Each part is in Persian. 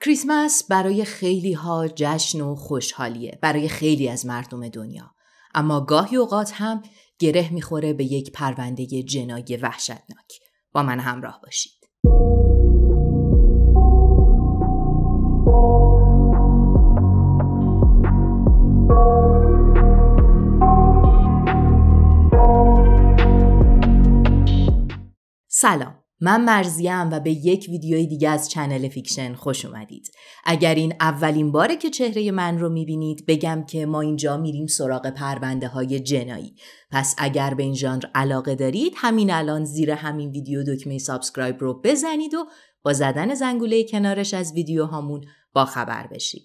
کریسمس برای خیلی ها جشن و خوشحالیه برای خیلی از مردم دنیا اما گاهی اوقات هم گره میخوره به یک پرونده جنایی وحشتناک با من همراه باشید سلام من مرزیم و به یک ویدیوی دیگه از چنل فیکشن خوش اومدید. اگر این اولین باره که چهره من رو میبینید بگم که ما اینجا میریم سراغ پرونده های جنایی. پس اگر به این ژانر علاقه دارید همین الان زیر همین ویدیو دکمه سابسکرایب رو بزنید و با زدن زنگوله کنارش از ویدیوهامون با خبر بشید.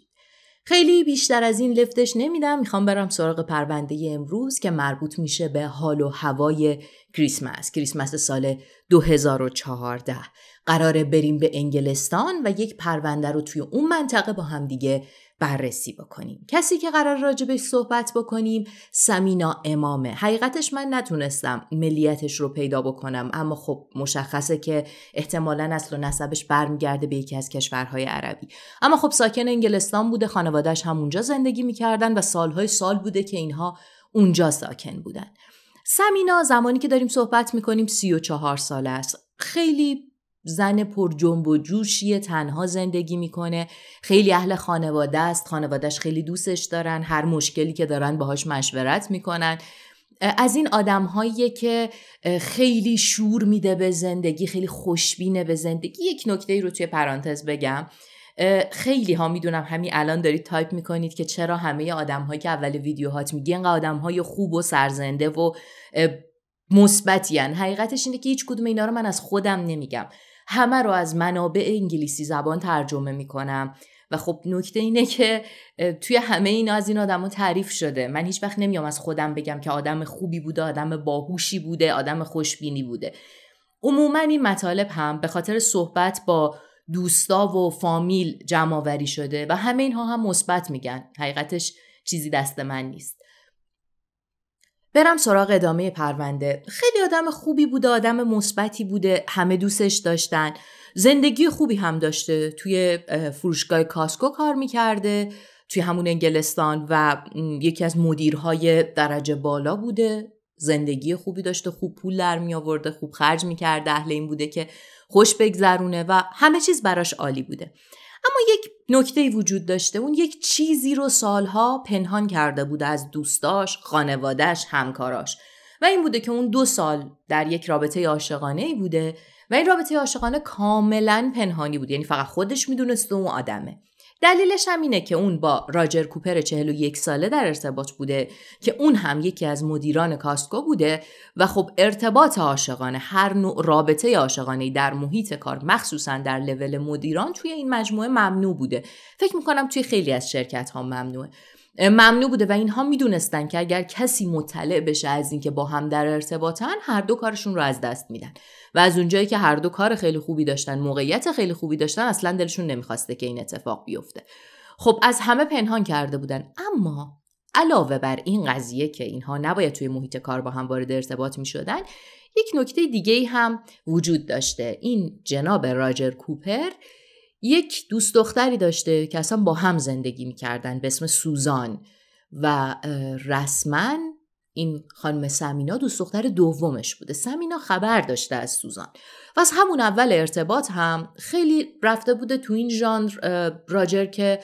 خیلی بیشتر از این لفتش نمیدم میخوام برم سراغ پرونده امروز که مربوط میشه به حال و هوای کریسمس کریسمس سال 2014 قراره بریم به انگلستان و یک پرونده رو توی اون منطقه با هم دیگه بررسی بکنیم کسی که قرار راجبش صحبت بکنیم سمینا امامه حقیقتش من نتونستم ملیتش رو پیدا بکنم اما خب مشخصه که احتمالا اصل و نسبش برمیگرده به یکی از کشورهای عربی اما خب ساکن انگلستان بوده خانوادهش هم اونجا زندگی میکردن و سالهای سال بوده که اینها اونجا ساکن بودن سمینا زمانی که داریم صحبت میکنیم سی و چهار ساله است خیلی زن پر جنب و جوشیه تنها زندگی میکنه خیلی اهل خانواده است خانوادهش خیلی دوستش دارن هر مشکلی که دارن باهاش مشورت میکنن از این آدم هایی که خیلی شور میده به زندگی خیلی خوشبینه به زندگی یک نکته رو توی پرانتز بگم خیلی ها میدونم همین الان دارید تایپ میکنید که چرا همه آدم که اول ویدیوهات میگی اینقدر آدم های خوب و سرزنده و مثبتین حقیقتش اینه که هیچ کدوم اینا رو من از خودم نمیگم همه رو از منابع انگلیسی زبان ترجمه میکنم و خب نکته اینه که توی همه اینا از این ها تعریف شده من هیچ وقت نمیام از خودم بگم که آدم خوبی بوده آدم باهوشی بوده آدم خوشبینی بوده عموما این مطالب هم به خاطر صحبت با دوستا و فامیل جمع شده و همه اینها هم مثبت میگن حقیقتش چیزی دست من نیست برم سراغ ادامه پرونده خیلی آدم خوبی بوده آدم مثبتی بوده همه دوستش داشتن زندگی خوبی هم داشته توی فروشگاه کاسکو کار میکرده توی همون انگلستان و یکی از مدیرهای درجه بالا بوده زندگی خوبی داشته خوب پول در می آورده خوب خرج می کرده اهل این بوده که خوش بگذرونه و همه چیز براش عالی بوده اما یک نکته وجود داشته اون یک چیزی رو سالها پنهان کرده بوده از دوستاش، خانوادهش، همکاراش و این بوده که اون دو سال در یک رابطه عاشقانه ای بوده و این رابطه عاشقانه کاملا پنهانی بوده یعنی فقط خودش میدونست و اون آدمه دلیلش هم اینه که اون با راجر کوپر 41 ساله در ارتباط بوده که اون هم یکی از مدیران کاستکو بوده و خب ارتباط عاشقانه هر نوع رابطه عاشقانه در محیط کار مخصوصا در لول مدیران توی این مجموعه ممنوع بوده فکر میکنم توی خیلی از شرکت ها ممنوعه ممنوع بوده و اینها میدونستن که اگر کسی مطلع بشه از اینکه با هم در ارتباطن هر دو کارشون رو از دست میدن و از اونجایی که هر دو کار خیلی خوبی داشتن موقعیت خیلی خوبی داشتن اصلا دلشون نمیخواسته که این اتفاق بیفته خب از همه پنهان کرده بودن اما علاوه بر این قضیه که اینها نباید توی محیط کار با هم وارد ارتباط می شدن یک نکته دیگه هم وجود داشته این جناب راجر کوپر یک دوست دختری داشته که اصلا با هم زندگی میکردن به اسم سوزان و رسما این خانم سمینا دوست دختر دومش بوده سمینا خبر داشته از سوزان و از همون اول ارتباط هم خیلی رفته بوده تو این ژانر راجر که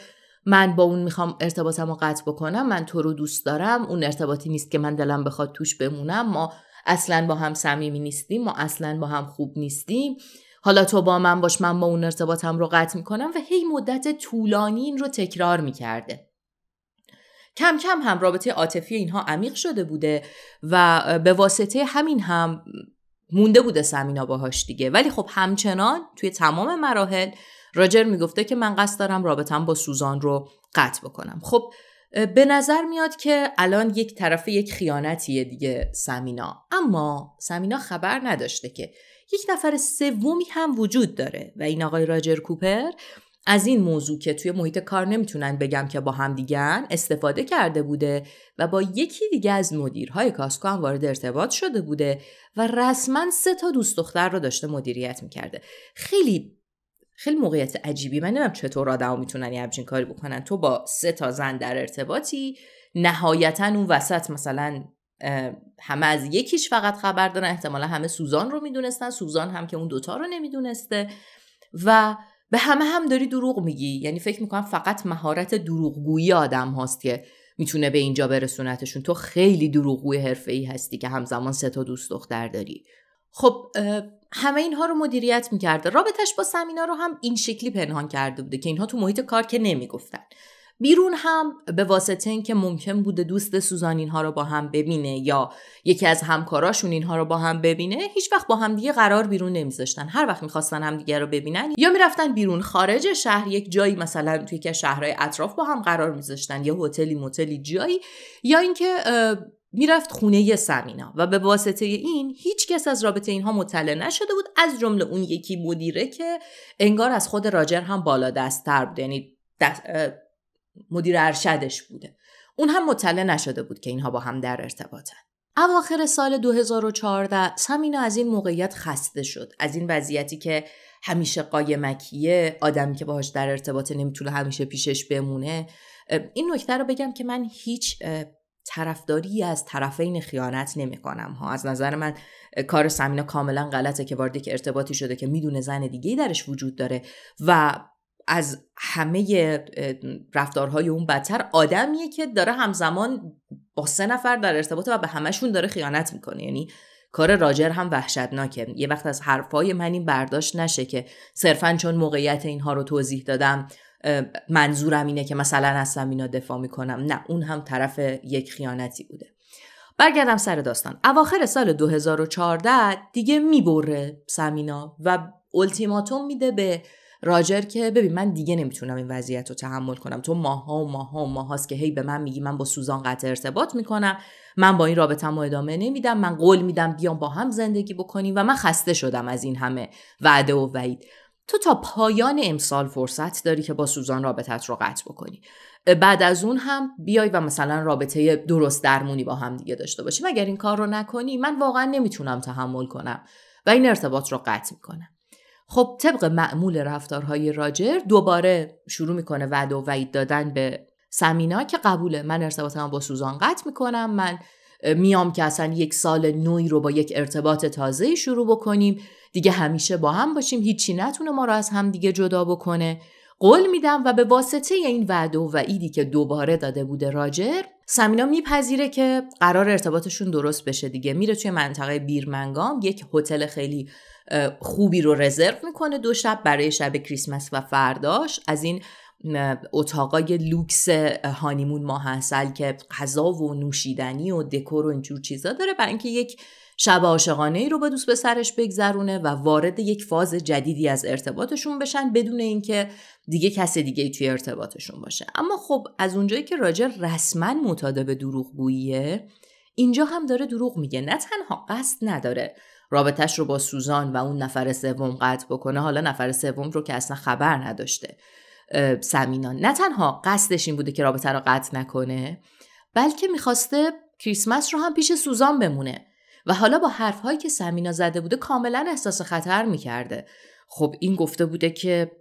من با اون میخوام ارتباطم رو قطع بکنم من تو رو دوست دارم اون ارتباطی نیست که من دلم بخواد توش بمونم ما اصلا با هم صمیمی نیستیم ما اصلا با هم خوب نیستیم حالا تو با من باش من با اون ارتباطم رو قطع میکنم و هی مدت طولانی این رو تکرار میکرده کم کم هم رابطه عاطفی اینها عمیق شده بوده و به واسطه همین هم مونده بوده سمینا باهاش دیگه ولی خب همچنان توی تمام مراحل راجر میگفته که من قصد دارم رابطم با سوزان رو قطع بکنم خب به نظر میاد که الان یک طرف یک خیانتیه دیگه سمینا اما سمینا خبر نداشته که یک نفر سومی هم وجود داره و این آقای راجر کوپر از این موضوع که توی محیط کار نمیتونن بگم که با همدیگه استفاده کرده بوده و با یکی دیگه از مدیرهای کاسکو هم وارد ارتباط شده بوده و رسما سه تا دوست دختر رو داشته مدیریت میکرده خیلی خیلی موقعیت عجیبی من نمیدونم چطور آدما میتونن یه همچین کاری بکنن تو با سه تا زن در ارتباطی نهایتا اون وسط مثلا همه از یکیش فقط خبر دارن احتمالا همه سوزان رو میدونستن سوزان هم که اون دوتا رو نمیدونسته و به همه هم داری دروغ میگی یعنی فکر میکنم فقط مهارت دروغگویی آدم هاست که میتونه به اینجا برسونتشون تو خیلی دروغگوی حرفه ای هستی که همزمان سه تا دوست دختر داری خب همه اینها رو مدیریت میکرده رابطش با سمینا رو هم این شکلی پنهان کرده بوده که اینها تو محیط کار که نمیگفتن بیرون هم به واسطه اینکه ممکن بوده دوست سوزان اینها رو با هم ببینه یا یکی از همکاراشون اینها رو با هم ببینه هیچ وقت با هم دیگه قرار بیرون نمیذاشتن هر وقت میخواستن همدیگه رو ببینن یا میرفتن بیرون خارج شهر یک جایی مثلا توی که شهرهای اطراف با هم قرار میذاشتن یا هتلی موتلی جایی یا اینکه میرفت خونه سمینا و به واسطه این هیچ کس از رابطه اینها مطلع نشده بود از جمله اون یکی مدیره که انگار از خود راجر هم بالا تر بود یعنی مدیر ارشدش بوده اون هم مطلع نشده بود که اینها با هم در ارتباطن اواخر سال 2014 سمینا از این موقعیت خسته شد از این وضعیتی که همیشه قایمکیه آدمی که باهاش در ارتباط نمیتونه همیشه پیشش بمونه این نکته رو بگم که من هیچ طرفداری از طرفین خیانت نمیکنم ها از نظر من کار سمینا کاملا غلطه که وارد که ارتباطی شده که میدونه زن دیگه درش وجود داره و از همه رفتارهای اون بدتر آدمیه که داره همزمان با سه نفر در ارتباط و به همشون داره خیانت میکنه یعنی کار راجر هم وحشتناکه یه وقت از حرفای من این برداشت نشه که صرفا چون موقعیت اینها رو توضیح دادم منظورم اینه که مثلا از اینا دفاع میکنم نه اون هم طرف یک خیانتی بوده برگردم سر داستان اواخر سال 2014 دیگه میبره سمینا و التیماتوم میده به راجر که ببین من دیگه نمیتونم این وضعیت رو تحمل کنم تو ماها و ماها و ماهاست که هی به من میگی من با سوزان قطع ارتباط میکنم من با این رابطم و ادامه نمیدم من قول میدم بیام با هم زندگی بکنیم و من خسته شدم از این همه وعده و وعید تو تا پایان امسال فرصت داری که با سوزان رابطت رو قطع بکنی بعد از اون هم بیای و مثلا رابطه درست درمونی با هم دیگه داشته باشیم اگر این کار رو نکنی من واقعا نمیتونم تحمل کنم و این ارتباط رو قطع میکنم خب طبق معمول رفتارهای راجر دوباره شروع میکنه وعده و وعید دادن به سمینا که قبوله من ارتباطم با سوزان قطع میکنم من میام که اصلا یک سال نوی رو با یک ارتباط تازه شروع بکنیم دیگه همیشه با هم باشیم هیچی نتونه ما رو از هم دیگه جدا بکنه قول میدم و به واسطه این وعده و وعیدی که دوباره داده بوده راجر سمینا میپذیره که قرار ارتباطشون درست بشه دیگه میره توی منطقه بیرمنگام یک هتل خیلی خوبی رو رزرو میکنه دو شب برای شب کریسمس و فرداش از این اتاقای لوکس هانیمون ماهنسل که غذا و نوشیدنی و دکور و اینجور چیزا داره برای اینکه یک شب عاشقانه ای رو به دوست به سرش بگذرونه و وارد یک فاز جدیدی از ارتباطشون بشن بدون اینکه دیگه کس دیگه توی ارتباطشون باشه اما خب از اونجایی که راجر رسما معتاد به دروغگوییه اینجا هم داره دروغ میگه نه تنها قصد نداره رابطش رو با سوزان و اون نفر سوم قطع بکنه حالا نفر سوم رو که اصلا خبر نداشته سمینا نه تنها قصدش این بوده که رابطه رو قطع نکنه بلکه میخواسته کریسمس رو هم پیش سوزان بمونه و حالا با حرفهایی که سمینا زده بوده کاملا احساس خطر میکرده خب این گفته بوده که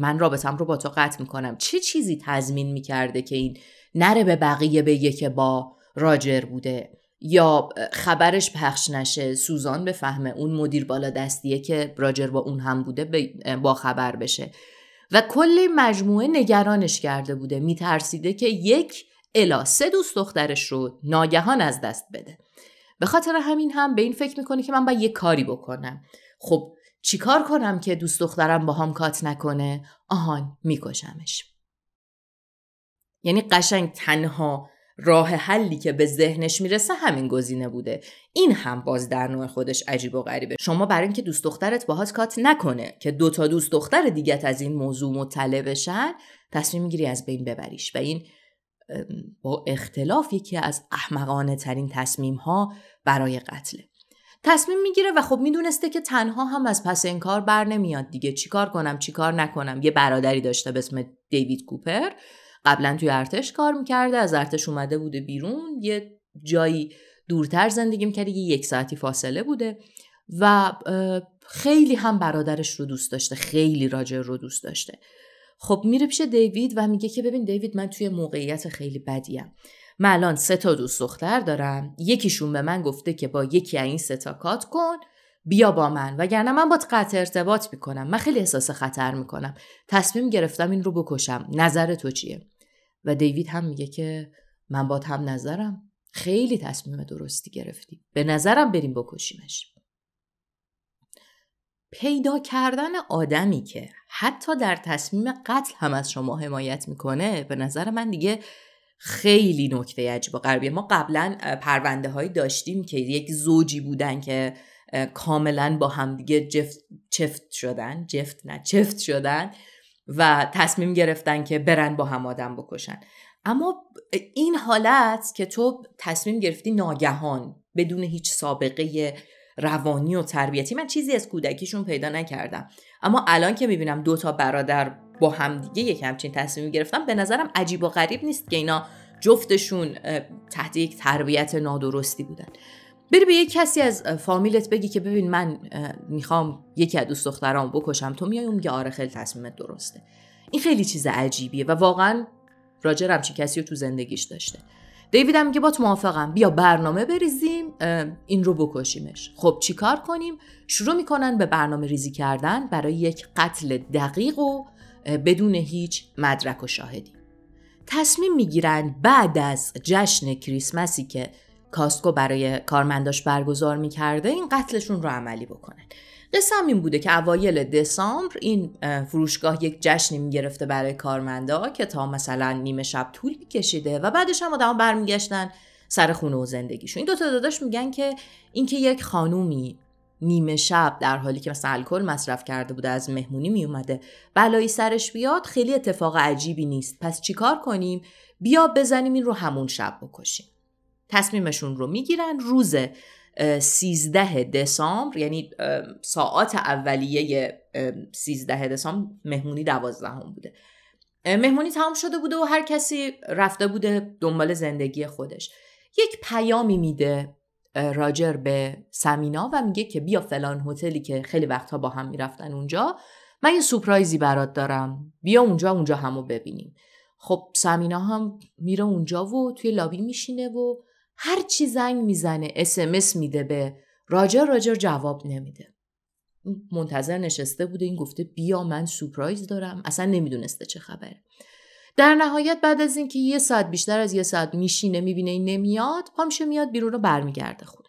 من رابطم رو با تو قطع میکنم چه چیزی تضمین میکرده که این نره به بقیه بگه که با راجر بوده یا خبرش پخش نشه سوزان بفهمه اون مدیر بالا دستیه که راجر با اون هم بوده با خبر بشه و کل مجموعه نگرانش کرده بوده میترسیده که یک الا سه دوست دخترش رو ناگهان از دست بده به خاطر همین هم به این فکر میکنه که من باید یه کاری بکنم خب چیکار کنم که دوست دخترم با هم کات نکنه آهان میکشمش یعنی قشنگ تنها راه حلی که به ذهنش میرسه همین گزینه بوده این هم باز در نوع خودش عجیب و غریبه شما برای اینکه دوست دخترت باهات کات نکنه که دو تا دوست دختر دیگت از این موضوع مطلع بشن تصمیم میگیری از بین ببریش و این با اختلاف یکی از احمقانه ترین تصمیم ها برای قتله تصمیم میگیره و خب میدونسته که تنها هم از پس این کار بر نمیاد دیگه چیکار کنم چیکار نکنم یه برادری داشته به اسم دیوید کوپر قبلا توی ارتش کار میکرده از ارتش اومده بوده بیرون یه جایی دورتر زندگی میکرده یه یک ساعتی فاصله بوده و خیلی هم برادرش رو دوست داشته خیلی راجر رو دوست داشته خب میره پیش دیوید و میگه که ببین دیوید من توی موقعیت خیلی بدیم من الان سه تا دوست دختر دارم یکیشون به من گفته که با یکی این سه تا کات کن بیا با من وگرنه من باد قطع ارتباط میکنم من خیلی احساس خطر میکنم تصمیم گرفتم این رو بکشم نظر تو چیه و دیوید هم میگه که من با هم نظرم خیلی تصمیم درستی گرفتی به نظرم بریم بکشیمش پیدا کردن آدمی که حتی در تصمیم قتل هم از شما حمایت میکنه به نظر من دیگه خیلی نکته عجیب و غریبه ما قبلا پرونده هایی داشتیم که یک زوجی بودن که کاملا با همدیگه جفت چفت شدن جفت نه چفت شدن و تصمیم گرفتن که برن با هم آدم بکشن اما این حالت که تو تصمیم گرفتی ناگهان بدون هیچ سابقه روانی و تربیتی من چیزی از کودکیشون پیدا نکردم اما الان که میبینم دو تا برادر با همدیگه یک همچین تصمیم گرفتم به نظرم عجیب و غریب نیست که اینا جفتشون تحت یک تربیت نادرستی بودن بری به یک کسی از فامیلت بگی که ببین من میخوام یکی از دوست دخترام بکشم تو میای یه میگه آره خیلی تصمیمت درسته این خیلی چیز عجیبیه و واقعا راجر همچین کسی رو تو زندگیش داشته دیوید هم میگه با تو موافقم بیا برنامه بریزیم این رو بکشیمش خب چیکار کنیم شروع میکنن به برنامه ریزی کردن برای یک قتل دقیق و بدون هیچ مدرک و شاهدی تصمیم میگیرن بعد از جشن کریسمسی که کاستکو برای کارمنداش برگزار میکرده این قتلشون رو عملی بکنن قصه این بوده که اوایل دسامبر این فروشگاه یک جشنی میگرفته برای کارمندا که تا مثلا نیمه شب طول کشیده و بعدش هم آدما برمیگشتن سر خونه و زندگیشون این دو تا داداش میگن که اینکه یک خانومی نیمه شب در حالی که مثلا الکل مصرف کرده بوده از مهمونی می اومده بلایی سرش بیاد خیلی اتفاق عجیبی نیست پس چیکار کنیم بیا بزنیم این رو همون شب بکشیم تصمیمشون رو میگیرن روز 13 دسامبر یعنی ساعت اولیه 13 دسامبر مهمونی 12 هم بوده مهمونی تمام شده بوده و هر کسی رفته بوده دنبال زندگی خودش یک پیامی میده راجر به سمینا و میگه که بیا فلان هتلی که خیلی وقتها با هم میرفتن اونجا من یه سپرایزی برات دارم بیا اونجا اونجا همو ببینیم خب سمینا هم میره اونجا و توی لابی میشینه و هر چی زنگ میزنه اسمس میده به راجر راجر جواب نمیده منتظر نشسته بوده این گفته بیا من سپرایز دارم اصلا نمیدونسته چه خبره در نهایت بعد از اینکه یه ساعت بیشتر از یه ساعت میشینه میبینه این نمیاد پامشه میاد بیرون رو برمیگرده خونه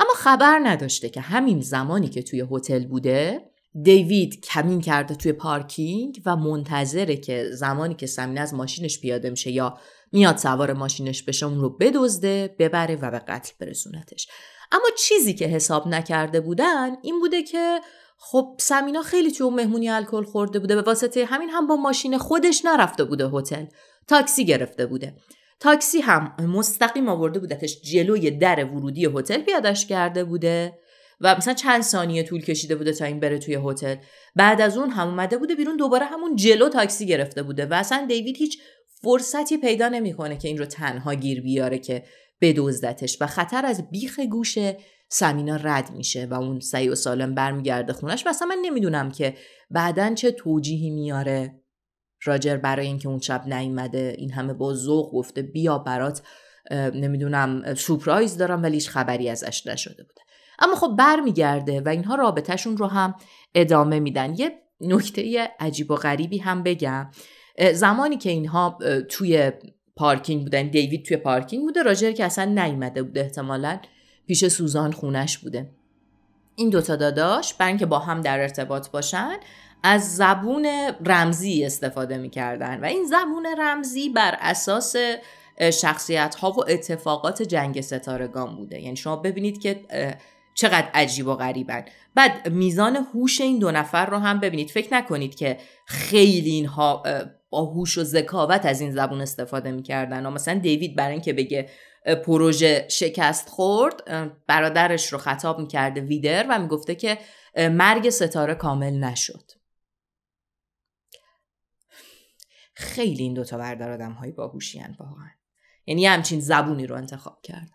اما خبر نداشته که همین زمانی که توی هتل بوده دیوید کمین کرده توی پارکینگ و منتظره که زمانی که سمینه از ماشینش پیاده میشه یا میاد سوار ماشینش بشه اون رو بدزده ببره و به قتل برسونتش اما چیزی که حساب نکرده بودن این بوده که خب سمینا خیلی تو مهمونی الکل خورده بوده به واسطه همین هم با ماشین خودش نرفته بوده هتل تاکسی گرفته بوده تاکسی هم مستقیم آورده بودتش جلوی در ورودی هتل پیادش کرده بوده و مثلا چند ثانیه طول کشیده بوده تا این بره توی هتل بعد از اون هم اومده بوده بیرون دوباره همون جلو تاکسی گرفته بوده و دیوید هیچ فرصتی پیدا نمیکنه که این رو تنها گیر بیاره که بدزدتش و خطر از بیخ گوش سمینا رد میشه و اون سعی و سالم برمیگرده خونش مثلا من نمیدونم که بعدا چه توجیهی میاره راجر برای اینکه اون شب نیومده این همه با ذوق گفته بیا برات نمیدونم سورپرایز دارم ولی هیچ خبری ازش نشده بوده اما خب برمیگرده و اینها رابطهشون رو هم ادامه میدن یه نکته عجیب و غریبی هم بگم زمانی که اینها توی پارکینگ بودن دیوید توی پارکینگ بوده راجر که اصلا نیومده بوده احتمالا پیش سوزان خونش بوده این دوتا داداش برای اینکه با هم در ارتباط باشن از زبون رمزی استفاده میکردن و این زبون رمزی بر اساس شخصیت ها و اتفاقات جنگ ستارگان بوده یعنی شما ببینید که چقدر عجیب و غریبن بعد میزان هوش این دو نفر رو هم ببینید فکر نکنید که خیلی اینها با هوش و ذکاوت از این زبون استفاده میکردن و مثلا دیوید برای اینکه بگه پروژه شکست خورد برادرش رو خطاب میکرده ویدر و میگفته که مرگ ستاره کامل نشد خیلی این دوتا بردار آدم های باهوشی واقعا یعنی همچین زبونی رو انتخاب کردن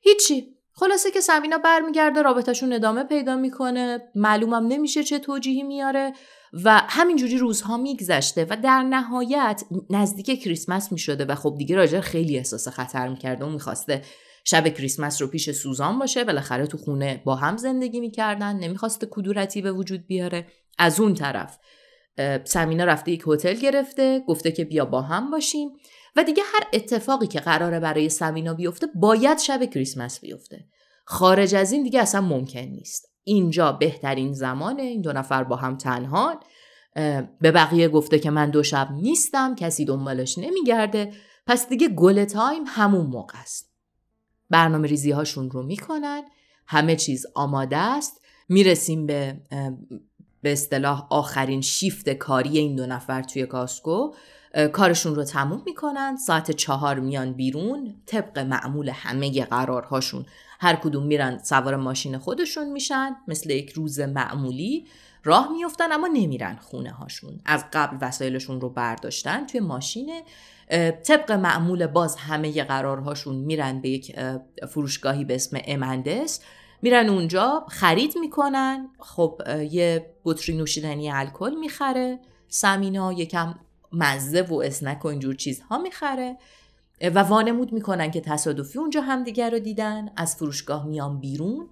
هیچی خلاصه که سمینا برمیگرده رابطهشون ادامه پیدا میکنه معلومم نمیشه چه توجیهی میاره و همینجوری روزها میگذشته و در نهایت نزدیک کریسمس میشده و خب دیگه راجر خیلی احساس خطر میکرده و میخواسته شب کریسمس رو پیش سوزان باشه بالاخره تو خونه با هم زندگی میکردن نمیخواسته کدورتی به وجود بیاره از اون طرف سمینا رفته یک هتل گرفته گفته که بیا با هم باشیم و دیگه هر اتفاقی که قراره برای سمینا بیفته باید شب کریسمس بیفته خارج از این دیگه اصلا ممکن نیست اینجا بهترین زمانه این دو نفر با هم تنها به بقیه گفته که من دو شب نیستم کسی دنبالش نمیگرده پس دیگه گل تایم همون موقع است برنامه ریزی هاشون رو میکنن همه چیز آماده است میرسیم به به اصطلاح آخرین شیفت کاری این دو نفر توی کاسکو کارشون رو تموم میکنن ساعت چهار میان بیرون طبق معمول همه قرارهاشون هر کدوم میرن سوار ماشین خودشون میشن مثل یک روز معمولی راه میفتن اما نمیرن خونه هاشون از قبل وسایلشون رو برداشتن توی ماشین طبق معمول باز همه قرارهاشون میرن به یک فروشگاهی به اسم امندس میرن اونجا خرید میکنن خب یه بطری نوشیدنی الکل میخره سمینا یکم مزه و اسنک و اینجور چیزها میخره و وانمود میکنن که تصادفی اونجا همدیگر رو دیدن از فروشگاه میان بیرون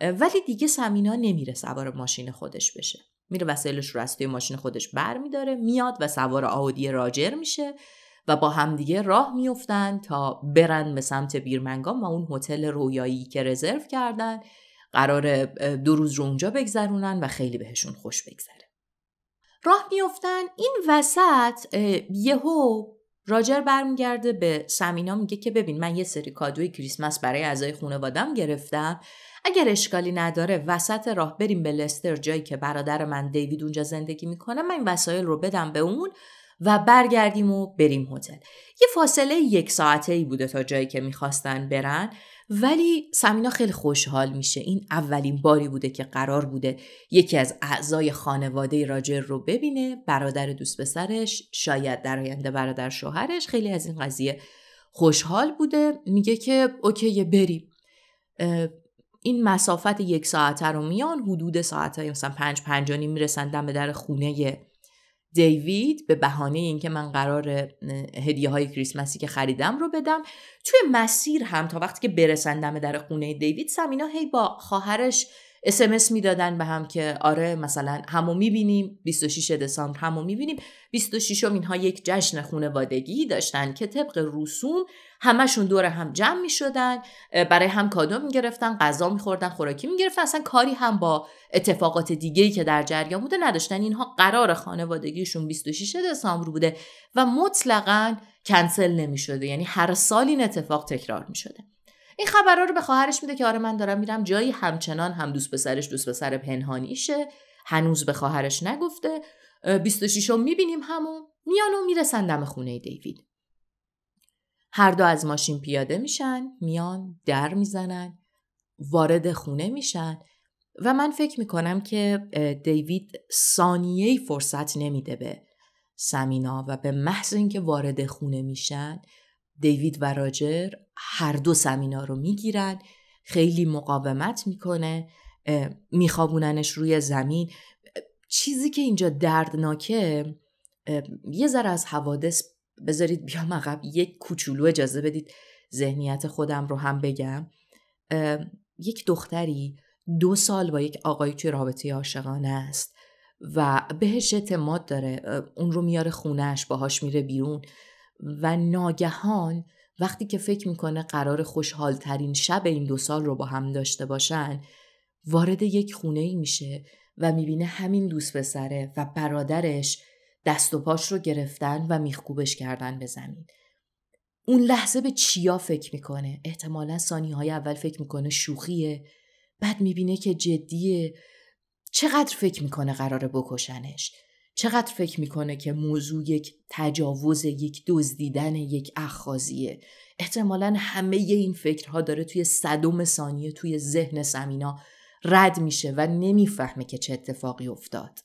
ولی دیگه سمینا نمیره سوار ماشین خودش بشه میره وسایلش رو از توی ماشین خودش بر میداره میاد و سوار آودی راجر میشه و با همدیگه راه میفتن تا برن به سمت بیرمنگام و اون هتل رویایی که رزرو کردن قرار دو روز رو اونجا بگذرونن و خیلی بهشون خوش بگذره راه میفتن این وسط یهو راجر برمیگرده به سمینا میگه که ببین من یه سری کادوی کریسمس برای اعضای خانوادم گرفتم اگر اشکالی نداره وسط راه بریم به لستر جایی که برادر من دیوید اونجا زندگی میکنه من این وسایل رو بدم به اون و برگردیم و بریم هتل یه فاصله یک ساعته ای بوده تا جایی که میخواستن برن ولی سمینا خیلی خوشحال میشه این اولین باری بوده که قرار بوده یکی از اعضای خانواده راجر رو ببینه برادر دوست پسرش شاید در آینده برادر شوهرش خیلی از این قضیه خوشحال بوده میگه که اوکی بریم این مسافت یک ساعته رو میان حدود ساعت های مثلا پنج پنجانی میرسن دم در خونه دیوید به بهانه اینکه من قرار هدیه های کریسمسی که خریدم رو بدم توی مسیر هم تا وقتی که برسندم در خونه دیوید سمینا هی با خواهرش اسمس میدادن به هم که آره مثلا همو میبینیم 26 دسامبر همو میبینیم 26 هم اینها یک جشن خانوادگی داشتن که طبق رسوم همشون دور هم جمع میشدن برای هم کادو میگرفتن غذا میخوردن خوراکی میگرفتن اصلا کاری هم با اتفاقات دیگه که در جریان بوده نداشتن اینها قرار خانوادگیشون 26 دسامبر بوده و مطلقا کنسل نمیشده یعنی هر سال این اتفاق تکرار میشده این خبرها رو به خواهرش میده که آره من دارم میرم جایی همچنان هم دوست پسرش دوست پسر پنهانیشه هنوز به خواهرش نگفته 26 هم میبینیم همون میان و میرسن دم خونه دیوید هر دو از ماشین پیاده میشن میان در میزنن وارد خونه میشن و من فکر میکنم که دیوید ثانیه فرصت نمیده به سمینا و به محض اینکه وارد خونه میشن دیوید و راجر هر دو سمینا رو میگیرن خیلی مقاومت میکنه میخوابوننش روی زمین چیزی که اینجا دردناکه یه ذره از حوادث بذارید بیام عقب یک کوچولو اجازه بدید ذهنیت خودم رو هم بگم یک دختری دو سال با یک آقایی توی رابطه عاشقانه است و بهش اعتماد داره اون رو میاره خونهش باهاش میره بیرون و ناگهان وقتی که فکر میکنه قرار خوشحال ترین شب این دو سال رو با هم داشته باشن وارد یک خونه ای میشه و میبینه همین دوست پسره و برادرش دست و پاش رو گرفتن و میخکوبش کردن به زمین اون لحظه به چیا فکر میکنه احتمالا سانی های اول فکر میکنه شوخیه بعد میبینه که جدیه چقدر فکر میکنه قرار بکشنش چقدر فکر میکنه که موضوع یک تجاوز یک دزدیدن یک اخخازیه احتمالا همه این فکرها داره توی صدم ثانیه توی ذهن سمینا رد میشه و نمیفهمه که چه اتفاقی افتاد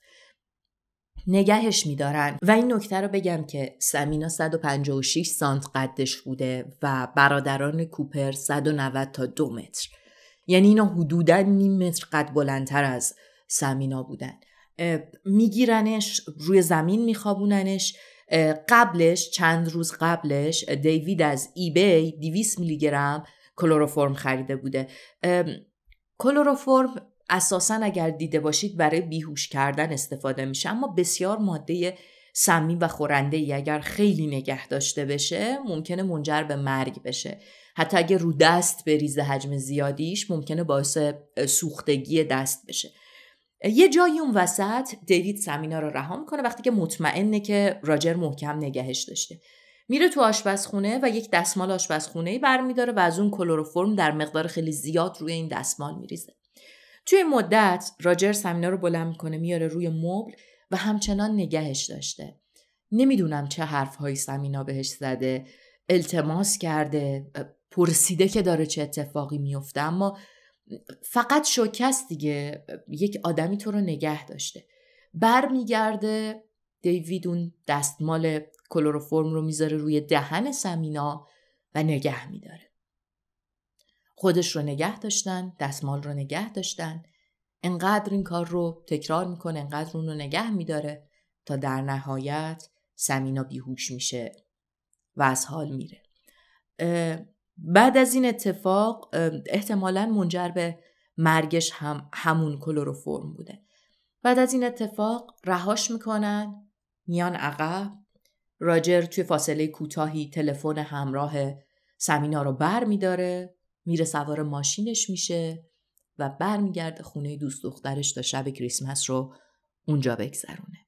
نگهش میدارن و این نکته رو بگم که سمینا 156 سانت قدش بوده و برادران کوپر 190 تا 2 متر یعنی اینا حدودا نیم متر قد بلندتر از سمینا بودن میگیرنش روی زمین میخوابوننش قبلش چند روز قبلش دیوید از بی 200 میلی گرم کلوروفرم خریده بوده کلوروفورم اساسا اگر دیده باشید برای بیهوش کردن استفاده میشه اما بسیار ماده سمی و خورنده ای اگر خیلی نگه داشته بشه ممکنه منجر به مرگ بشه حتی اگر رو دست بریزه حجم زیادیش ممکنه باعث سوختگی دست بشه یه جایی اون وسط دیوید سمینا رو رها میکنه وقتی که مطمئنه که راجر محکم نگهش داشته میره تو آشپزخونه و یک دستمال آشپزخونه ای برمیداره و از اون کلروفرم در مقدار خیلی زیاد روی این دستمال میریزه توی مدت راجر سمینا رو بلند میکنه میاره روی مبل و همچنان نگهش داشته نمیدونم چه حرفهایی سمینا بهش زده التماس کرده پرسیده که داره چه اتفاقی میفته اما فقط شوکست دیگه یک آدمی تو رو نگه داشته برمیگرده دیوید اون دستمال کلوروفرم رو میذاره روی دهن سمینا و نگه میداره خودش رو نگه داشتن دستمال رو نگه داشتن انقدر این کار رو تکرار میکنه انقدر اون رو نگه میداره تا در نهایت سمینا بیهوش میشه و از حال میره بعد از این اتفاق احتمالا منجر به مرگش هم همون کلوروفرم بوده بعد از این اتفاق رهاش میکنن میان عقب راجر توی فاصله کوتاهی تلفن همراه سمینا رو بر میداره میره سوار ماشینش میشه و برمیگرده خونه دوست دخترش تا شب کریسمس رو اونجا بگذرونه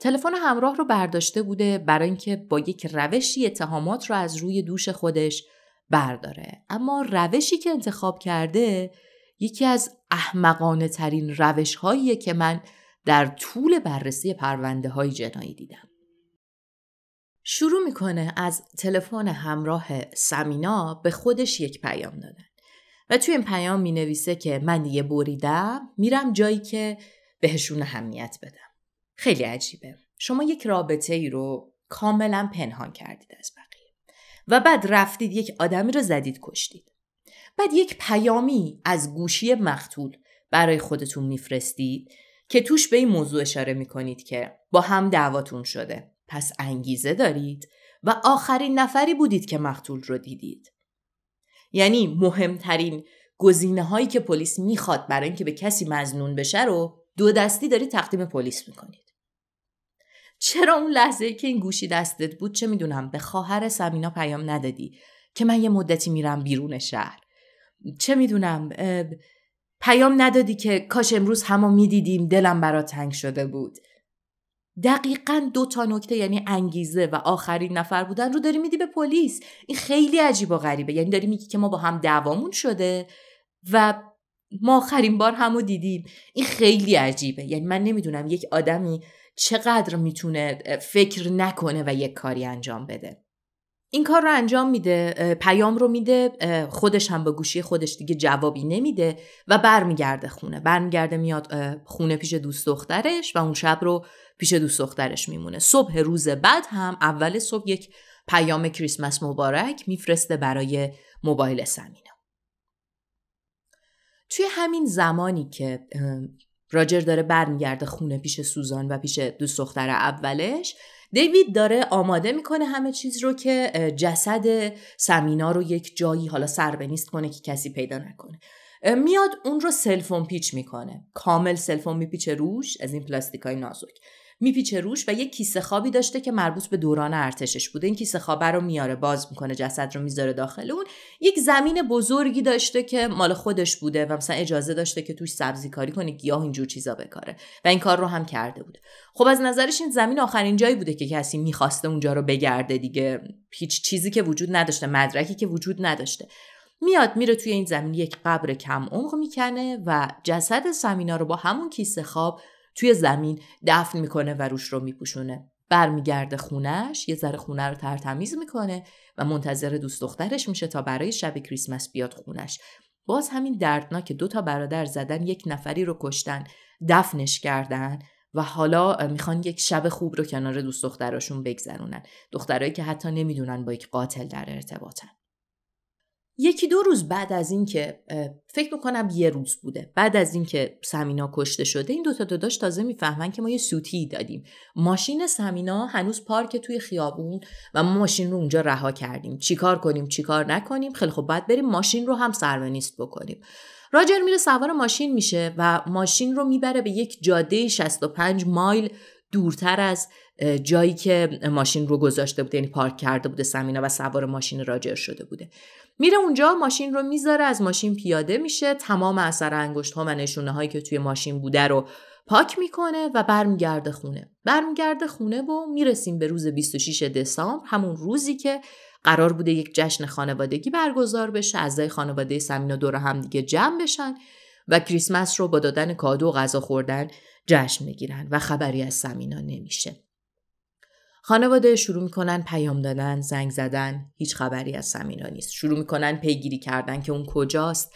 تلفن همراه رو برداشته بوده برای اینکه با یک روشی اتهامات رو از روی دوش خودش برداره اما روشی که انتخاب کرده یکی از احمقانه ترین روش که من در طول بررسی پرونده های جنایی دیدم شروع میکنه از تلفن همراه سمینا به خودش یک پیام دادن و توی این پیام می نویسه که من دیگه بریدم میرم جایی که بهشون اهمیت بدم خیلی عجیبه شما یک رابطه ای رو کاملا پنهان کردید از بقیه و بعد رفتید یک آدمی رو زدید کشتید بعد یک پیامی از گوشی مقتول برای خودتون میفرستید که توش به این موضوع اشاره میکنید که با هم دعواتون شده پس انگیزه دارید و آخرین نفری بودید که مقتول رو دیدید یعنی مهمترین گزینه هایی که پلیس میخواد برای اینکه به کسی مزنون بشه رو دو دستی دارید تقدیم پلیس میکنید چرا اون لحظه ای که این گوشی دستت بود چه میدونم به خواهر سمینا پیام ندادی که من یه مدتی میرم بیرون شهر چه میدونم پیام ندادی که کاش امروز همو میدیدیم دلم برا تنگ شده بود دقیقا دو تا نکته یعنی انگیزه و آخرین نفر بودن رو داری میدی به پلیس این خیلی عجیب و غریبه یعنی داری میگی که ما با هم دعوامون شده و ما آخرین بار همو دیدیم این خیلی عجیبه یعنی من نمیدونم یک آدمی چقدر میتونه فکر نکنه و یک کاری انجام بده این کار رو انجام میده پیام رو میده خودش هم به گوشی خودش دیگه جوابی نمیده و برمیگرده خونه برمیگرده میاد خونه پیش دوست دخترش و اون شب رو پیش دوست دخترش میمونه صبح روز بعد هم اول صبح یک پیام کریسمس مبارک میفرسته برای موبایل سمینه توی همین زمانی که راجر داره برمیگرده خونه پیش سوزان و پیش دوست دختر اولش دیوید داره آماده میکنه همه چیز رو که جسد سمینا رو یک جایی حالا سر به نیست کنه که کسی پیدا نکنه میاد اون رو سلفون پیچ میکنه کامل سلفون میپیچه روش از این پلاستیکای نازک میپیچه روش و یک کیسه خوابی داشته که مربوط به دوران ارتشش بوده این کیسه خوابه رو میاره باز میکنه جسد رو میذاره داخل اون یک زمین بزرگی داشته که مال خودش بوده و مثلا اجازه داشته که توش سبزی کاری کنه گیاه اینجور چیزا بکاره و این کار رو هم کرده بوده خب از نظرش این زمین آخرین جایی بوده که کسی میخواسته اونجا رو بگرده دیگه هیچ چیزی که وجود نداشته مدرکی که وجود نداشته میاد میره توی این زمین یک قبر کم عمق میکنه و جسد سمینا رو با همون کیسه خواب توی زمین دفن میکنه و روش رو میپوشونه برمیگرده خونش یه ذره خونه رو ترتمیز میکنه و منتظر دوست دخترش میشه تا برای شب کریسمس بیاد خونش باز همین دردناک دو تا برادر زدن یک نفری رو کشتن دفنش کردن و حالا میخوان یک شب خوب رو کنار دوست دختراشون بگذرونن دخترایی که حتی نمیدونن با یک قاتل در ارتباطن یکی دو روز بعد از اینکه فکر میکنم یه روز بوده بعد از اینکه سمینا کشته شده این دوتا داداش تازه میفهمن که ما یه سوتی دادیم ماشین سمینا هنوز پارک توی خیابون و ما ماشین رو اونجا رها کردیم چیکار کنیم چیکار نکنیم خیلی خب باید بریم ماشین رو هم سرونیست بکنیم راجر میره سوار ماشین میشه و ماشین رو میبره به یک جاده 65 مایل دورتر از جایی که ماشین رو گذاشته بوده یعنی پارک کرده بوده سمینا و سوار ماشین راجر شده بوده میره اونجا ماشین رو میذاره از ماشین پیاده میشه تمام اثر انگشت ها و نشونه هایی که توی ماشین بوده رو پاک میکنه و برمیگرده خونه برمیگرده خونه و میرسیم به روز 26 دسامبر همون روزی که قرار بوده یک جشن خانوادگی برگزار بشه اعضای خانواده سمینا دور هم دیگه جمع بشن و کریسمس رو با دادن کادو و غذا خوردن جشن میگیرن و خبری از سمینا نمیشه خانواده شروع میکنن پیام دادن، زنگ زدن، هیچ خبری از سمینا نیست. شروع میکنن پیگیری کردن که اون کجاست.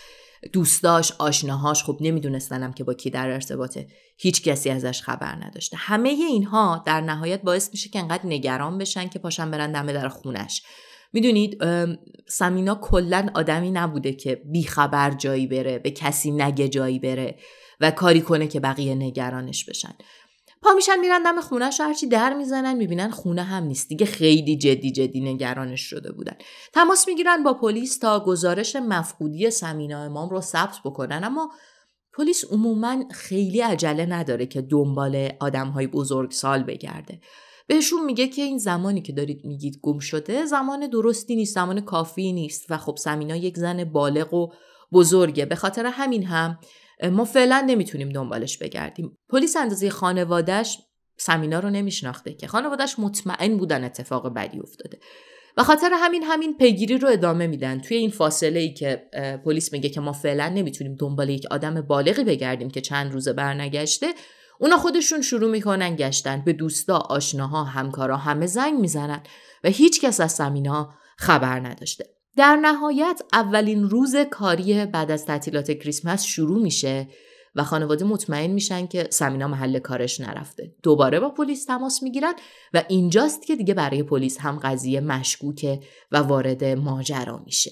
دوستاش، آشناهاش خب نمیدونستنم که با کی در ارتباطه. هیچ کسی ازش خبر نداشته. همه اینها در نهایت باعث میشه که انقدر نگران بشن که پاشن برن دمه در خونش. میدونید سمینا کلا آدمی نبوده که بیخبر جایی بره به کسی نگه جایی بره و کاری کنه که بقیه نگرانش بشن پا میشن میرن دم خونهش هرچی در میزنن میبینن خونه هم نیست دیگه خیلی جدی جدی نگرانش شده بودن تماس میگیرن با پلیس تا گزارش مفقودی سمینا امام رو ثبت بکنن اما پلیس عموما خیلی عجله نداره که دنبال های بزرگ سال بگرده بهشون میگه که این زمانی که دارید میگید گم شده زمان درستی نیست زمان کافی نیست و خب سمینا یک زن بالغ و بزرگه به خاطر همین هم ما فعلا نمیتونیم دنبالش بگردیم پلیس اندازه خانوادهش سمینا رو نمیشناخته که خانوادهش مطمئن بودن اتفاق بدی افتاده و خاطر همین همین پیگیری رو ادامه میدن توی این فاصله ای که پلیس میگه که ما فعلا نمیتونیم دنبال یک آدم بالغی بگردیم که چند روزه برنگشته اونا خودشون شروع میکنن گشتن به دوستا آشناها همکارا همه زنگ میزنن و هیچ کس از سمینا خبر نداشته در نهایت اولین روز کاری بعد از تعطیلات کریسمس شروع میشه و خانواده مطمئن میشن که سمینا محل کارش نرفته دوباره با پلیس تماس میگیرن و اینجاست که دیگه برای پلیس هم قضیه مشکوکه و وارد ماجرا میشه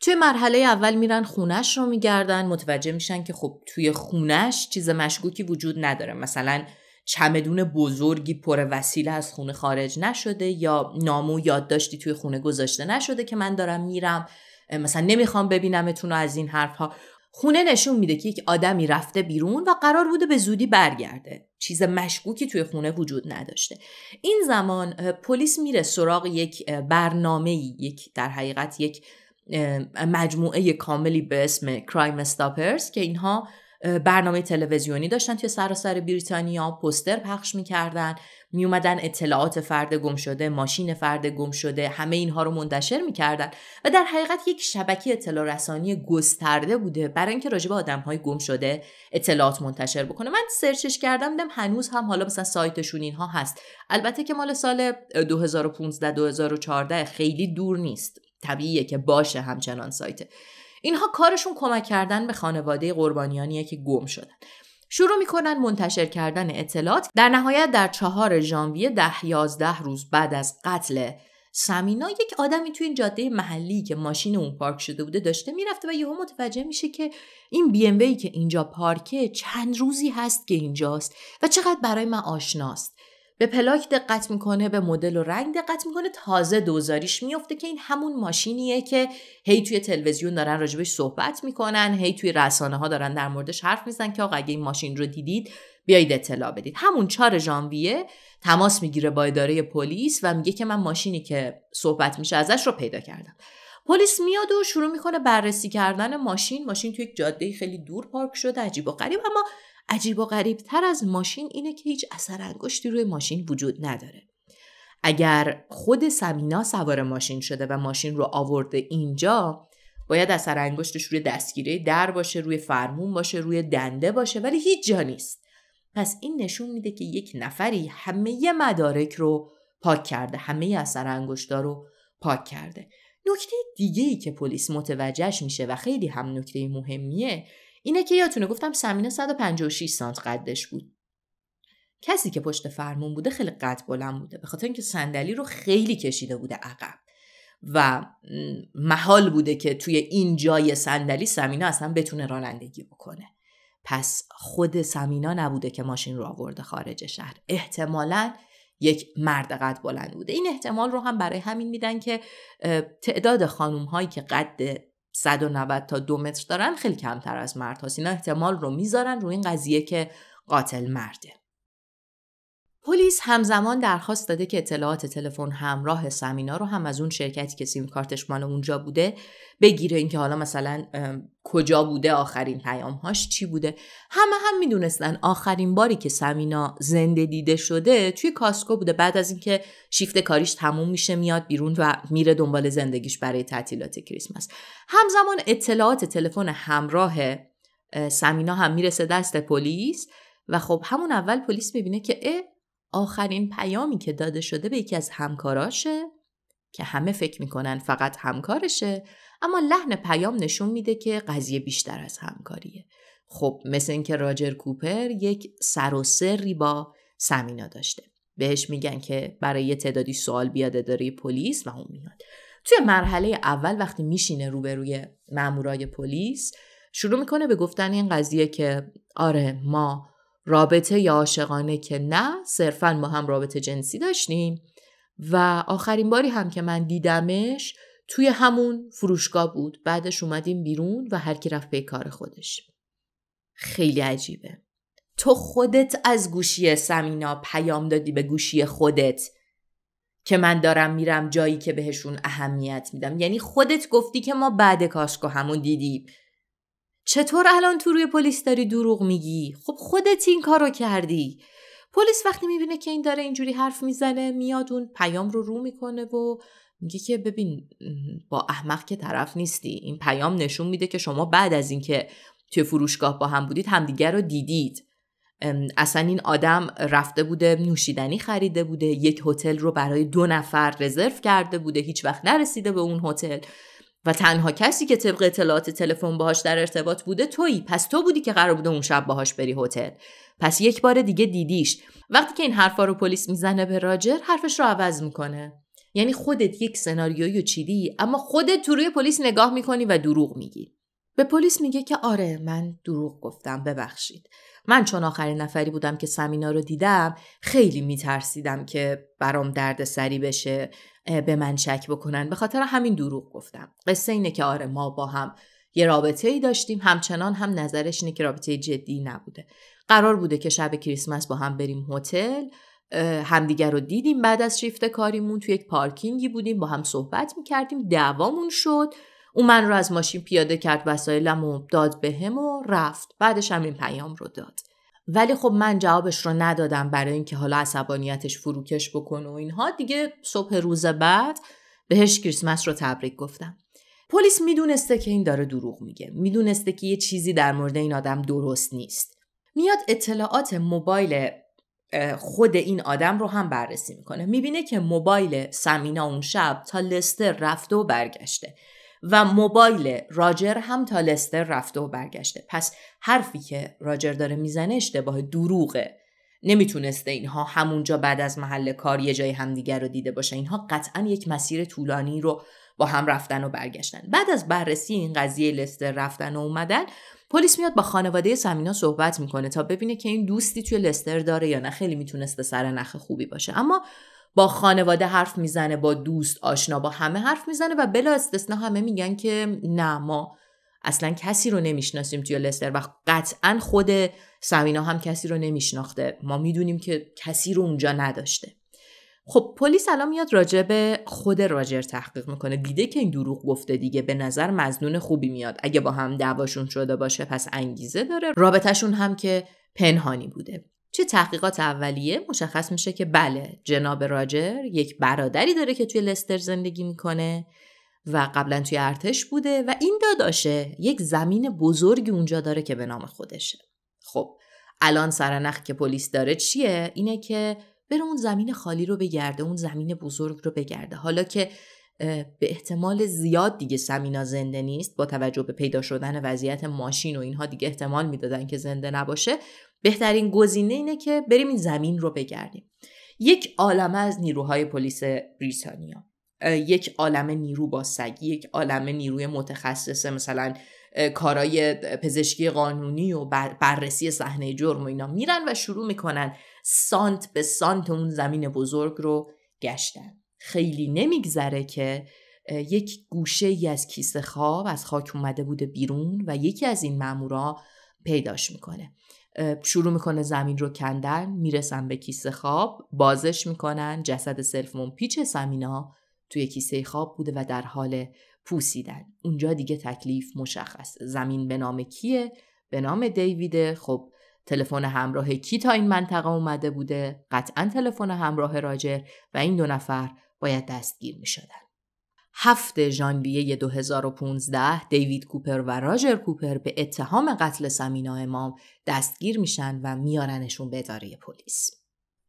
توی مرحله اول میرن خونش رو میگردن متوجه میشن که خب توی خونش چیز مشکوکی وجود نداره مثلا چمدون بزرگی پر وسیله از خونه خارج نشده یا نامو یادداشتی توی خونه گذاشته نشده که من دارم میرم مثلا نمیخوام ببینمتون از این حرفها خونه نشون میده که یک آدمی رفته بیرون و قرار بوده به زودی برگرده چیز مشکوکی توی خونه وجود نداشته این زمان پلیس میره سراغ یک برنامه یک در حقیقت یک مجموعه کاملی به اسم کرایم استاپرز که اینها برنامه تلویزیونی داشتن توی سراسر بریتانیا پستر پخش میکردن میومدن اطلاعات فرد گم شده ماشین فرد گم شده همه اینها رو منتشر میکردن و در حقیقت یک شبکه اطلاع رسانی گسترده بوده برای اینکه راجع به های گم شده اطلاعات منتشر بکنه من سرچش کردم دیدم هنوز هم حالا مثلا سایتشون اینها هست البته که مال سال 2015 2014 خیلی دور نیست طبیعیه که باشه همچنان سایت اینها کارشون کمک کردن به خانواده قربانیانیه که گم شدن شروع میکنن منتشر کردن اطلاعات در نهایت در چهار ژانویه ده یازده روز بعد از قتل سمینا یک آدمی توی این جاده محلی که ماشین اون پارک شده بوده داشته میرفته و یهو متوجه میشه که این بی که اینجا پارکه چند روزی هست که اینجاست و چقدر برای من آشناست به پلاک دقت میکنه به مدل و رنگ دقت میکنه تازه دوزاریش میفته که این همون ماشینیه که هی توی تلویزیون دارن راجبش صحبت میکنن هی توی رسانه ها دارن در موردش حرف میزن که آقا اگه این ماشین رو دیدید بیایید اطلاع بدید همون چهار ژانویه تماس میگیره با اداره پلیس و میگه که من ماشینی که صحبت میشه ازش رو پیدا کردم پلیس میاد و شروع میکنه بررسی کردن ماشین ماشین توی یک جاده خیلی دور پارک شده عجیب و غریب اما عجیب و غریب تر از ماشین اینه که هیچ اثر انگشتی روی ماشین وجود نداره اگر خود سمینا سوار ماشین شده و ماشین رو آورده اینجا باید اثر انگشتش روی دستگیره در باشه روی فرمون باشه روی دنده باشه ولی هیچ جا نیست پس این نشون میده که یک نفری همه مدارک رو پاک کرده همه اثر انگشتا رو پاک کرده نکته دیگه ای که پلیس متوجهش میشه و خیلی هم نکته مهمیه اینه که یادتونه گفتم سمینه 156 سانت قدش بود کسی که پشت فرمون بوده خیلی قد بلند بوده به خاطر اینکه صندلی رو خیلی کشیده بوده عقب و محال بوده که توی این جای صندلی سمینا اصلا بتونه رانندگی بکنه پس خود سمینا نبوده که ماشین رو آورده خارج شهر احتمالا یک مرد قد بلند بوده این احتمال رو هم برای همین میدن که تعداد خانوم هایی که قد 190 تا 2 متر دارن خیلی کمتر از مرد هاست اینا احتمال رو میذارن روی این قضیه که قاتل مرده پلیس همزمان درخواست داده که اطلاعات تلفن همراه سمینا رو هم از اون شرکتی که سیم کارتش مال اونجا بوده بگیره اینکه حالا مثلا کجا بوده آخرین پیامهاش چی بوده همه هم میدونستن آخرین باری که سمینا زنده دیده شده توی کاسکو بوده بعد از اینکه شیفت کاریش تموم میشه میاد بیرون و میره دنبال زندگیش برای تعطیلات کریسمس همزمان اطلاعات تلفن همراه سمینا هم میرسه دست پلیس و خب همون اول پلیس میبینه که آخرین پیامی که داده شده به یکی از همکاراشه که همه فکر میکنن فقط همکارشه اما لحن پیام نشون میده که قضیه بیشتر از همکاریه خب مثل اینکه راجر کوپر یک سر و سری با سمینا داشته بهش میگن که برای یه تعدادی سوال بیاد اداره پلیس و اون میاد توی مرحله اول وقتی میشینه روبروی مامورای پلیس شروع میکنه به گفتن این قضیه که آره ما رابطه یا عاشقانه که نه صرفا ما هم رابطه جنسی داشتیم و آخرین باری هم که من دیدمش توی همون فروشگاه بود بعدش اومدیم بیرون و هر کی رفت به کار خودش خیلی عجیبه تو خودت از گوشی سمینا پیام دادی به گوشی خودت که من دارم میرم جایی که بهشون اهمیت میدم یعنی خودت گفتی که ما بعد کاشکو همون دیدیم چطور الان تو روی پلیس داری دروغ میگی خب خودت این کارو کردی پلیس وقتی میبینه که این داره اینجوری حرف میزنه میاد اون پیام رو رو میکنه و میگه که ببین با احمق که طرف نیستی این پیام نشون میده که شما بعد از اینکه توی فروشگاه با هم بودید همدیگر رو دیدید اصلا این آدم رفته بوده نوشیدنی خریده بوده یک هتل رو برای دو نفر رزرو کرده بوده هیچ وقت نرسیده به اون هتل و تنها کسی که طبق اطلاعات تلفن باهاش در ارتباط بوده تویی پس تو بودی که قرار بوده اون شب باهاش بری هتل پس یک بار دیگه دیدیش وقتی که این حرفا رو پلیس میزنه به راجر حرفش رو عوض میکنه یعنی خودت یک سناریویی چیدی اما خودت تو روی پلیس نگاه میکنی و دروغ میگی به پلیس میگه که آره من دروغ گفتم ببخشید من چون آخرین نفری بودم که سمینا رو دیدم خیلی میترسیدم که برام درد سری بشه به من شک بکنن به خاطر همین دروغ گفتم قصه اینه که آره ما با هم یه رابطه ای داشتیم همچنان هم نظرش اینه که رابطه جدی نبوده قرار بوده که شب کریسمس با هم بریم هتل همدیگر رو دیدیم بعد از شیفت کاریمون توی یک پارکینگی بودیم با هم صحبت میکردیم دعوامون شد او من رو از ماشین پیاده کرد وسایلم و داد بهم و رفت بعدش هم این پیام رو داد ولی خب من جوابش رو ندادم برای اینکه حالا عصبانیتش فروکش بکنه و اینها دیگه صبح روز بعد بهش کریسمس رو تبریک گفتم پلیس میدونسته که این داره دروغ میگه میدونسته که یه چیزی در مورد این آدم درست نیست میاد اطلاعات موبایل خود این آدم رو هم بررسی میکنه میبینه که موبایل سمینا اون شب تا لستر رفته و برگشته و موبایل راجر هم تا لستر رفته و برگشته پس حرفی که راجر داره میزنه اشتباه دروغه نمیتونسته اینها همونجا بعد از محل کار یه جای همدیگر رو دیده باشه اینها قطعا یک مسیر طولانی رو با هم رفتن و برگشتن بعد از بررسی این قضیه لستر رفتن و اومدن پلیس میاد با خانواده سمینا صحبت میکنه تا ببینه که این دوستی توی لستر داره یا نه خیلی میتونسته سر نخ خوبی باشه اما با خانواده حرف میزنه با دوست آشنا با همه حرف میزنه و بلا استثنا همه میگن که نه ما اصلا کسی رو نمیشناسیم توی لستر و قطعا خود سمینا هم کسی رو نمیشناخته ما میدونیم که کسی رو اونجا نداشته خب پلیس الان میاد راجع به خود راجر تحقیق میکنه دیده که این دروغ گفته دیگه به نظر مزنون خوبی میاد اگه با هم دعواشون شده باشه پس انگیزه داره رابطهشون هم که پنهانی بوده چه تحقیقات اولیه مشخص میشه که بله جناب راجر یک برادری داره که توی لستر زندگی میکنه و قبلا توی ارتش بوده و این داداشه یک زمین بزرگی اونجا داره که به نام خودشه خب الان سرنخ که پلیس داره چیه اینه که بره اون زمین خالی رو بگرده اون زمین بزرگ رو بگرده حالا که به احتمال زیاد دیگه سمینا زنده نیست با توجه به پیدا شدن وضعیت ماشین و اینها دیگه احتمال میدادن که زنده نباشه بهترین گزینه اینه که بریم این زمین رو بگردیم یک عالمه از نیروهای پلیس بریتانیا یک عالمه نیرو با سگ یک عالمه نیروی متخصص مثلا کارای پزشکی قانونی و بررسی صحنه جرم و اینا میرن و شروع میکنن سانت به سانت اون زمین بزرگ رو گشتن خیلی نمیگذره که یک گوشه ای از کیسه خواب از خاک اومده بوده بیرون و یکی از این مامورا پیداش میکنه شروع میکنه زمین رو کندن میرسن به کیسه خواب بازش میکنن جسد سلفمون پیچ سمینا توی کیسه خواب بوده و در حال پوسیدن اونجا دیگه تکلیف مشخص زمین به نام کیه به نام دیویده خب تلفن همراه کی تا این منطقه اومده بوده قطعا تلفن همراه راجر و این دو نفر باید دستگیر می هفت ژانویه 2015 دیوید کوپر و راجر کوپر به اتهام قتل سمینا امام دستگیر میشن و میارنشون به اداره پلیس.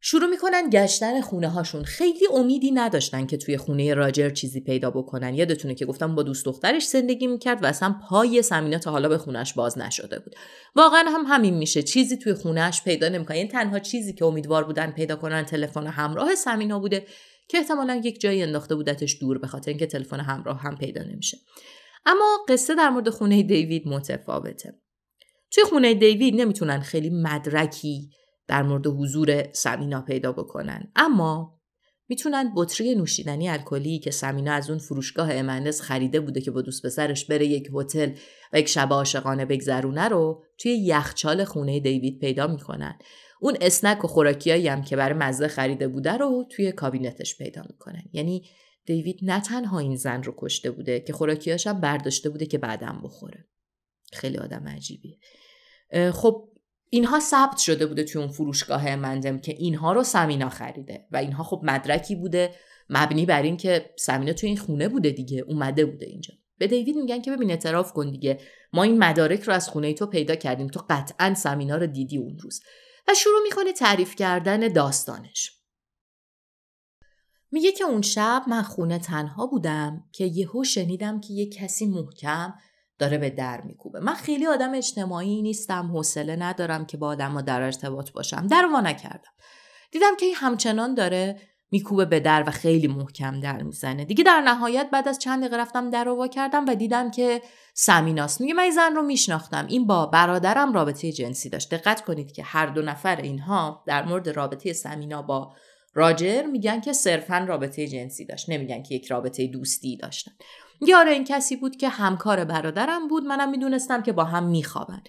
شروع میکنن گشتن خونه هاشون خیلی امیدی نداشتن که توی خونه راجر چیزی پیدا بکنن یادتونه که گفتم با دوست دخترش زندگی میکرد و اصلا پای سمینا تا حالا به خونش باز نشده بود واقعا هم همین میشه چیزی توی خونهش پیدا نمیکنن یعنی تنها چیزی که امیدوار بودن پیدا کنن تلفن همراه سمینا بوده که احتمالا یک جایی انداخته بودتش دور به خاطر اینکه تلفن همراه هم پیدا نمیشه اما قصه در مورد خونه دیوید متفاوته توی خونه دیوید نمیتونن خیلی مدرکی در مورد حضور سمینا پیدا بکنن اما میتونن بطری نوشیدنی الکلی که سمینا از اون فروشگاه امنس خریده بوده که با دوست پسرش بره یک هتل و یک شب عاشقانه بگذرونه رو توی یخچال خونه دیوید پیدا میکنن اون اسنک و خوراکیایی هم که برای مزه خریده بوده رو توی کابینتش پیدا میکنن یعنی دیوید نه تنها این زن رو کشته بوده که خوراکیاش هم برداشته بوده که بعدم بخوره خیلی آدم عجیبیه خب اینها ثبت شده بوده توی اون فروشگاه مندم که اینها رو سمینا خریده و اینها خب مدرکی بوده مبنی بر این که سمینا توی این خونه بوده دیگه اومده بوده اینجا به دیوید میگن که ببین اعتراف کن دیگه ما این مدارک رو از خونه ای تو پیدا کردیم تو قطعا سمینا رو دیدی اون روز و شروع میکنه تعریف کردن داستانش. میگه که اون شب من خونه تنها بودم که یهو شنیدم که یه کسی محکم داره به در میکوبه من خیلی آدم اجتماعی نیستم حوصله ندارم که با آدم ها در ارتباط باشم در وا نکردم دیدم که این همچنان داره میکوبه به در و خیلی محکم در میزنه دیگه در نهایت بعد از چند دقیقه رفتم در رو کردم و دیدم که سمیناست میگه من این زن رو میشناختم این با برادرم رابطه جنسی داشت دقت کنید که هر دو نفر اینها در مورد رابطه سمینا با راجر میگن که صرفا رابطه جنسی داشت نمیگن که یک رابطه دوستی داشتن یاره این کسی بود که همکار برادرم بود منم میدونستم که با هم میخوابن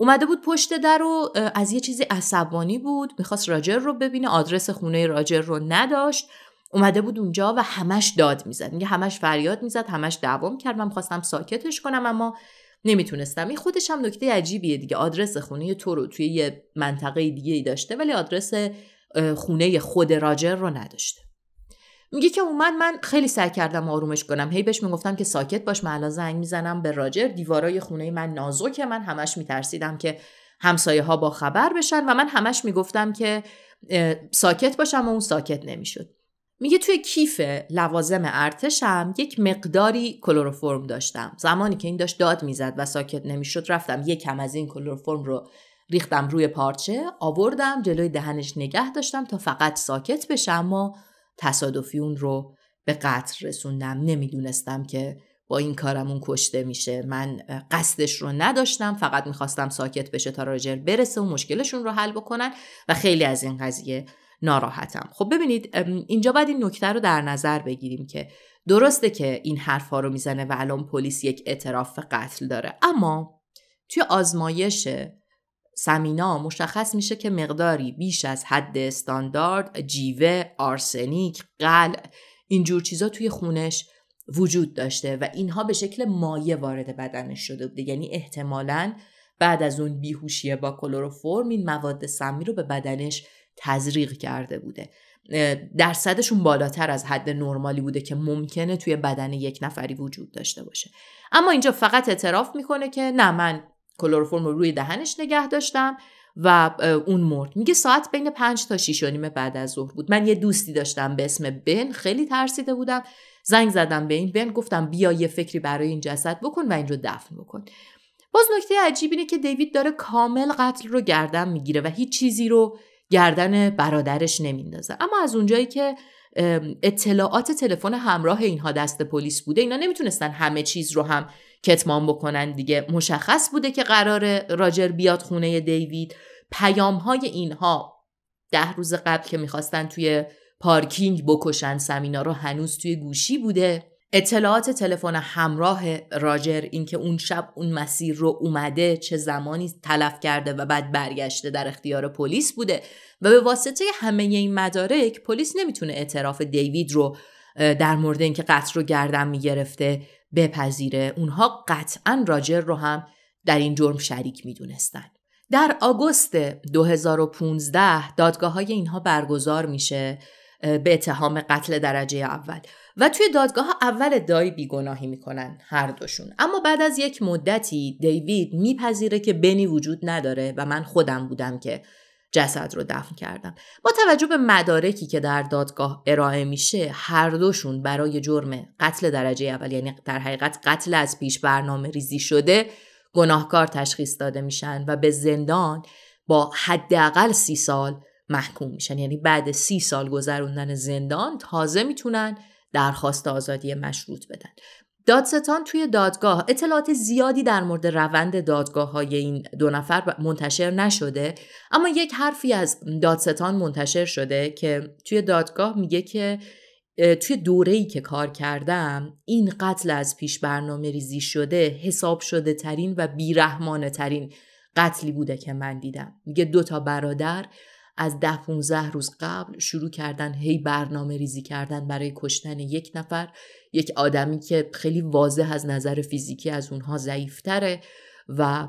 اومده بود پشت در و از یه چیزی عصبانی بود میخواست راجر رو ببینه آدرس خونه راجر رو نداشت اومده بود اونجا و همش داد میزد میگه همش فریاد میزد همش دعوام کرد من خواستم ساکتش کنم اما نمیتونستم این خودش هم نکته عجیبیه دیگه آدرس خونه تو رو توی یه منطقه دیگه ای داشته ولی آدرس خونه خود راجر رو نداشته میگه که اومد من خیلی سعی کردم آرومش کنم هی بهش میگفتم که ساکت باش من زنگ میزنم به راجر دیوارای خونه من نازکه من همش میترسیدم که همسایه ها با خبر بشن و من همش میگفتم که ساکت باشم و اون ساکت نمیشد میگه توی کیف لوازم ارتشم یک مقداری کلروفرم داشتم زمانی که این داشت داد میزد و ساکت نمیشد رفتم یک کم از این کلروفرم رو ریختم روی پارچه آوردم جلوی دهنش نگه داشتم تا فقط ساکت بشه اما تصادفی اون رو به قتل رسوندم نمیدونستم که با این کارمون کشته میشه من قصدش رو نداشتم فقط میخواستم ساکت بشه تا راجر برسه و مشکلشون رو حل بکنن و خیلی از این قضیه ناراحتم خب ببینید اینجا باید این نکته رو در نظر بگیریم که درسته که این حرفها رو میزنه و الان پلیس یک اعتراف قتل داره اما توی آزمایش سمینا مشخص میشه که مقداری بیش از حد استاندارد جیوه، آرسنیک، قل اینجور چیزا توی خونش وجود داشته و اینها به شکل مایع وارد بدنش شده بوده یعنی احتمالا بعد از اون بیهوشی با کلروفرم این مواد سمی رو به بدنش تزریق کرده بوده درصدشون بالاتر از حد نرمالی بوده که ممکنه توی بدن یک نفری وجود داشته باشه اما اینجا فقط اعتراف میکنه که نه من کلروفرم رو روی دهنش نگه داشتم و اون مرد میگه ساعت بین پنج تا شیش و نیم بعد از ظهر بود من یه دوستی داشتم به اسم بن خیلی ترسیده بودم زنگ زدم به این بن گفتم بیا یه فکری برای این جسد بکن و این رو دفن بکن باز نکته عجیب اینه که دیوید داره کامل قتل رو گردن میگیره و هیچ چیزی رو گردن برادرش نمیندازه اما از اونجایی که اطلاعات تلفن همراه اینها دست پلیس بوده اینا نمیتونستن همه چیز رو هم کتمان بکنن دیگه مشخص بوده که قرار راجر بیاد خونه دیوید پیام های اینها ده روز قبل که میخواستن توی پارکینگ بکشن سمینا رو هنوز توی گوشی بوده اطلاعات تلفن همراه راجر اینکه اون شب اون مسیر رو اومده چه زمانی تلف کرده و بعد برگشته در اختیار پلیس بوده و به واسطه همه این مدارک پلیس نمیتونه اعتراف دیوید رو در مورد اینکه قتل رو گردن میگرفته بپذیره اونها قطعا راجر رو هم در این جرم شریک میدونستن در آگوست 2015 دادگاه های اینها برگزار میشه به اتهام قتل درجه اول و توی دادگاه اول دای بیگناهی میکنن هر دوشون اما بعد از یک مدتی دیوید میپذیره که بنی وجود نداره و من خودم بودم که جسد رو دفن کردن با توجه به مدارکی که در دادگاه ارائه میشه هر دوشون برای جرم قتل درجه اول یعنی در حقیقت قتل از پیش برنامه ریزی شده گناهکار تشخیص داده میشن و به زندان با حداقل سی سال محکوم میشن یعنی بعد سی سال گذروندن زندان تازه میتونن درخواست آزادی مشروط بدن دادستان توی دادگاه اطلاعات زیادی در مورد روند دادگاه های این دو نفر منتشر نشده اما یک حرفی از دادستان منتشر شده که توی دادگاه میگه که توی دوره ای که کار کردم این قتل از پیش برنامه ریزی شده حساب شده ترین و بیرحمانه ترین قتلی بوده که من دیدم میگه دو تا برادر از ده 15 روز قبل شروع کردن هی برنامه ریزی کردن برای کشتن یک نفر یک آدمی که خیلی واضح از نظر فیزیکی از اونها ضعیفتره و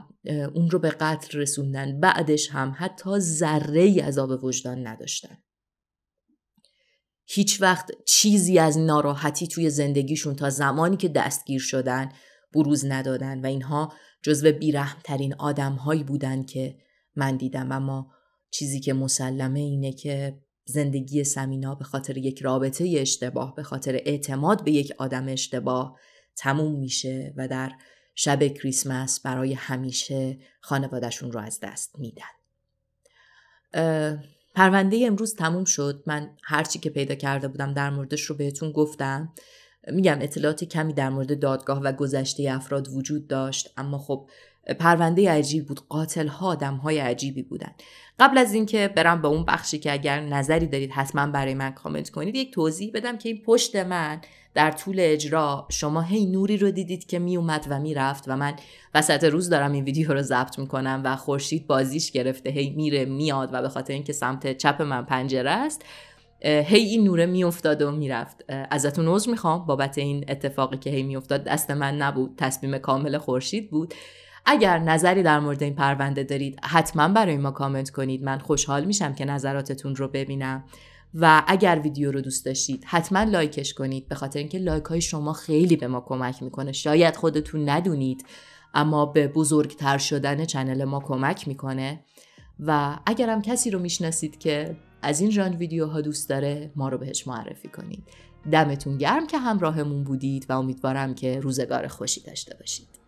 اون رو به قتل رسوندن بعدش هم حتی ذره ای عذاب وجدان نداشتن هیچ وقت چیزی از ناراحتی توی زندگیشون تا زمانی که دستگیر شدن بروز ندادن و اینها جزو بیرحمترین آدمهایی بودند که من دیدم اما چیزی که مسلمه اینه که زندگی سمینا به خاطر یک رابطه اشتباه به خاطر اعتماد به یک آدم اشتباه تموم میشه و در شب کریسمس برای همیشه خانوادهشون رو از دست میدن پرونده امروز تموم شد من هرچی که پیدا کرده بودم در موردش رو بهتون گفتم میگم اطلاعات کمی در مورد دادگاه و گذشته افراد وجود داشت اما خب پرونده عجیب بود قاتل ها آدم های عجیبی بودن قبل از اینکه برم به اون بخشی که اگر نظری دارید حتما برای من کامنت کنید یک توضیح بدم که این پشت من در طول اجرا شما هی نوری رو دیدید که می اومد و میرفت و من وسط روز دارم این ویدیو رو ضبط میکنم و خورشید بازیش گرفته هی میره میاد و به خاطر اینکه سمت چپ من پنجره است هی این نوره میافتاد و میرفت ازتون عذر میخوام بابت این اتفاقی که هی میافتاد دست من نبود تصمیم کامل خورشید بود اگر نظری در مورد این پرونده دارید حتما برای ما کامنت کنید من خوشحال میشم که نظراتتون رو ببینم و اگر ویدیو رو دوست داشتید حتما لایکش کنید به خاطر اینکه لایک های شما خیلی به ما کمک میکنه شاید خودتون ندونید اما به بزرگتر شدن چنل ما کمک میکنه و اگرم کسی رو میشناسید که از این ژان ویدیوها دوست داره ما رو بهش معرفی کنید دمتون گرم که همراهمون بودید و امیدوارم که روزگار خوشی داشته باشید